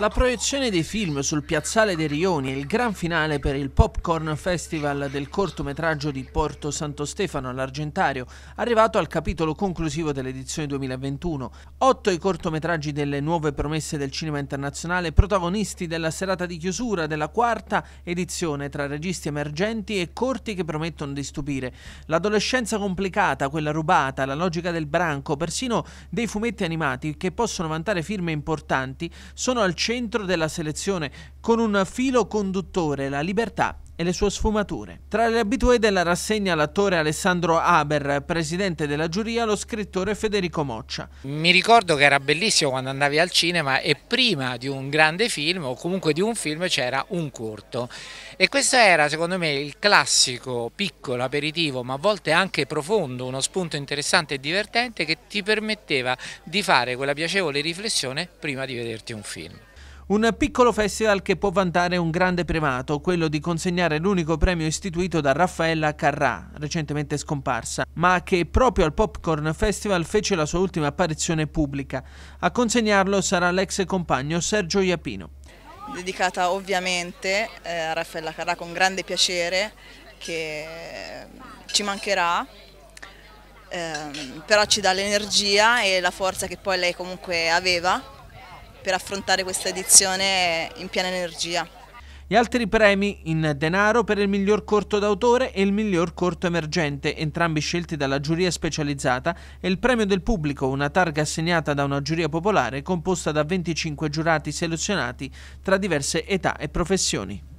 La proiezione dei film sul piazzale dei Rioni e il gran finale per il Popcorn Festival del cortometraggio di Porto Santo Stefano all'Argentario, arrivato al capitolo conclusivo dell'edizione 2021. Otto i cortometraggi delle nuove promesse del cinema internazionale, protagonisti della serata di chiusura della quarta edizione tra registi emergenti e corti che promettono di stupire. L'adolescenza complicata, quella rubata, la logica del branco, persino dei fumetti animati che possono vantare firme importanti, sono al centro centro della selezione, con un filo conduttore, la libertà e le sue sfumature. Tra le abitudini della rassegna l'attore Alessandro Haber, presidente della giuria, lo scrittore Federico Moccia. Mi ricordo che era bellissimo quando andavi al cinema e prima di un grande film o comunque di un film c'era un corto e questo era secondo me il classico piccolo aperitivo ma a volte anche profondo, uno spunto interessante e divertente che ti permetteva di fare quella piacevole riflessione prima di vederti un film. Un piccolo festival che può vantare un grande primato, quello di consegnare l'unico premio istituito da Raffaella Carrà, recentemente scomparsa, ma che proprio al Popcorn Festival fece la sua ultima apparizione pubblica. A consegnarlo sarà l'ex compagno Sergio Iapino. Dedicata ovviamente eh, a Raffaella Carrà con grande piacere che eh, ci mancherà, ehm, però ci dà l'energia e la forza che poi lei comunque aveva per affrontare questa edizione in piena energia. Gli altri premi in denaro per il miglior corto d'autore e il miglior corto emergente, entrambi scelti dalla giuria specializzata, e il premio del pubblico, una targa assegnata da una giuria popolare composta da 25 giurati selezionati tra diverse età e professioni.